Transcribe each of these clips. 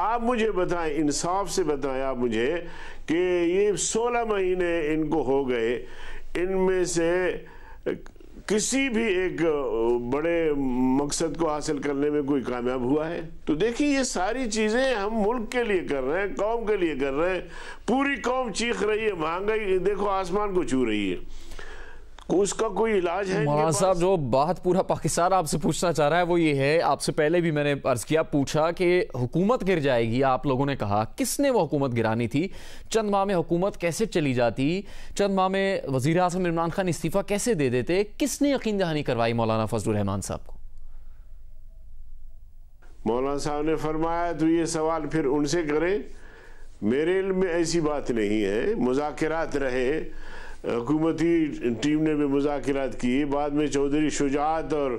आप मुझे बताएं इंसाफ से बताएं आप मुझे कि ये सोलह महीने इनको हो गए इनमें से किसी भी एक बड़े मकसद को हासिल करने में कोई कामयाब हुआ है तो देखिए ये सारी चीज़ें हम मुल्क के लिए कर रहे हैं कौम के लिए कर रहे हैं पूरी कौम चीख रही है महंगाई देखो आसमान को छू रही है उसका कोई इलाज है मौलाना साहब जो बात पूरा पाकिस्तान आपसे पूछना चाह रहा है वो ये है आपसे पहले भी मैंने अर्ज किया पूछा कि हुकूमत गिर जाएगी आप लोगों ने कहा किसने वो हुकूमत गिरानी थी चंद माह में हुकूमत कैसे चली जाती चंद माह में वजीर अजम इमरान खान इस्तीफ़ा कैसे दे देते किसने यकीन दहानी करवाई मौलाना फजलरहमान साहब को मौलाना साहब ने फरमाया तो ये सवाल फिर उनसे करें मेरे में ऐसी बात नहीं है मुजात रहे हुकूमती टीम ने भी मुजात की बाद में चौधरी शुजात और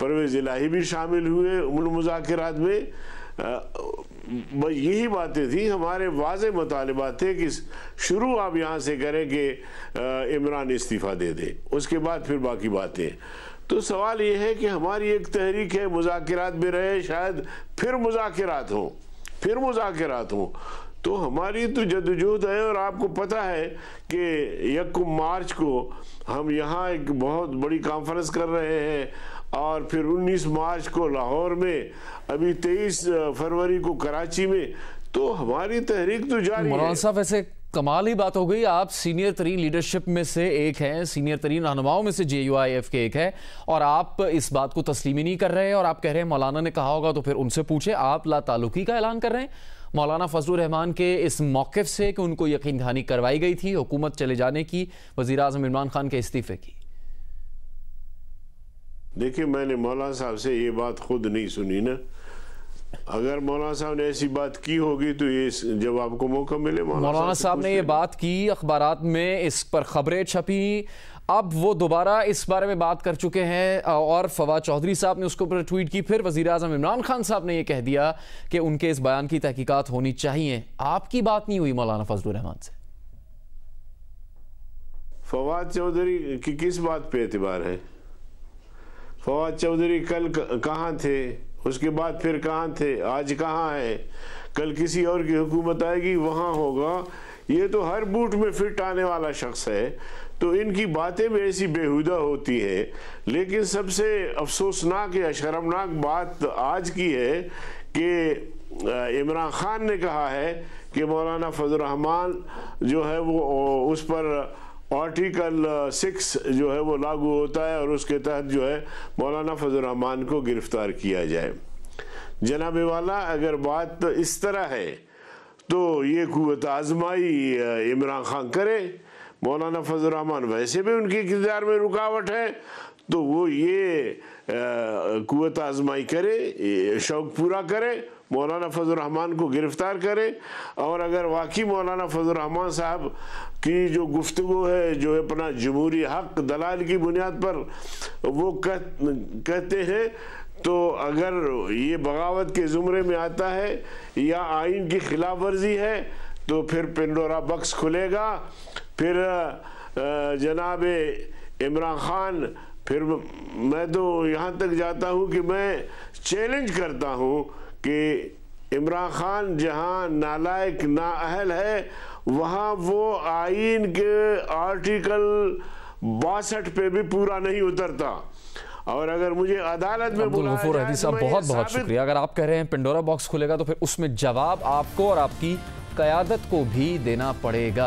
परवेज़ इलाही भी शामिल हुए उन मुजात में यही बातें थी हमारे वाज मुतालबा थे कि शुरू आप यहाँ से करें कि इमरान इस्तीफ़ा दे दें उसके बाद फिर बाकी बातें तो सवाल ये है कि हमारी एक तहरीक है मुजात में रहे शायद फिर मुजात हों फिर मुजात हों तो हमारी तो जदजूद है और आपको पता है कि यक मार्च को हम यहाँ एक बहुत बड़ी कॉन्फ्रेंस कर रहे हैं और फिर 19 मार्च को लाहौर में अभी 23 फरवरी को कराची में तो हमारी तहरीक तो जारी है साहब ऐसे कमाल ही बात हो गई आप सीनियर तरीन लीडरशिप में से एक हैं सीनियर तरीन रहनुमाओं में से जे यू आई एफ के एक है और आप इस बात को तस्लीमी नहीं कर रहे हैं और आप कह रहे हैं मौलाना ने कहा होगा तो फिर उनसे पूछे आप ला तालुकी का ऐलान कर रहे हैं मौलाना फजल रहमान के इस मौक़ से कि उनको यकीन दहानी करवाई गई थी हुकूमत चले जाने की वज़ी अजम इमरान खान के इस्तीफ़े की देखिए मैंने मौलाना साहब से ये बात खुद नहीं सुनी ना अगर मौलाना साहब ने ऐसी बात की होगी तो ये जब आपको मौका मिले मौलाना साहब ने ये बात की अखबार में इस पर खबरें छपी अब वो दोबारा इस बारे में बात कर चुके हैं और फवाद चौधरी साहब ने उसके ऊपर ट्वीट की फिर वजी अजम इमरान खान साहब ने यह कह दिया कि उनके इस बयान की तहकीकत होनी चाहिए आपकी बात नहीं हुई मौलाना फजल रहमान से फवाद चौधरी की किस बात पे एतबार है फवाद चौधरी कल कहाँ थे उसके बाद फिर कहाँ थे आज कहाँ है कल किसी और की हुकूमत आएगी वहाँ होगा ये तो हर बूट में फिट आने वाला शख्स है तो इनकी बातें भी ऐसी बेहुदा होती है लेकिन सबसे अफसोसनाक या शर्मनाक बात आज की है कि इमरान खान ने कहा है कि मौलाना फजल रहमान जो है वो उस पर आर्टिकल सिक्स uh, जो है वो लागू होता है और उसके तहत जो है मौलाना फजलरहमान को गिरफ्तार किया जाए जनाब वाला अगर बात इस तरह है तो ये कुत आजमाई uh, इमरान खान करे मौलाना फजल रहमान वैसे भी उनके किरदार में रुकावट है तो वो ये कुत आजमाई करे शौक पूरा करे मौलाना फजलरहमान को गिरफ़्तार करे और अगर वाकई मौलाना रहमान साहब की जो गुफ्तु है जो अपना जमहूरी हक दलाल की बुनियाद पर वो कह, कहते हैं तो अगर ये बगावत के ज़ुमरे में आता है या आइन की खिलाफ वर्जी है तो फिर पिंडोरा बक्स खुलेगा फिर जनाब इमरान खान फिर मैं तो यहाँ तक जाता हूँ कि मैं चैलेंज करता हूँ कि इमरान खान जहाँ नालायक नाअहल है वहाँ वो आइन के आर्टिकल बासठ पे भी पूरा नहीं उतरता और अगर मुझे अदालत में गफूर हदी साहब बहुत बहुत शुक्रिया अगर आप कह रहे हैं पिंडोरा बॉक्स खुलेगा तो फिर उसमें जवाब आपको और आपकी कयादत को भी देना पड़ेगा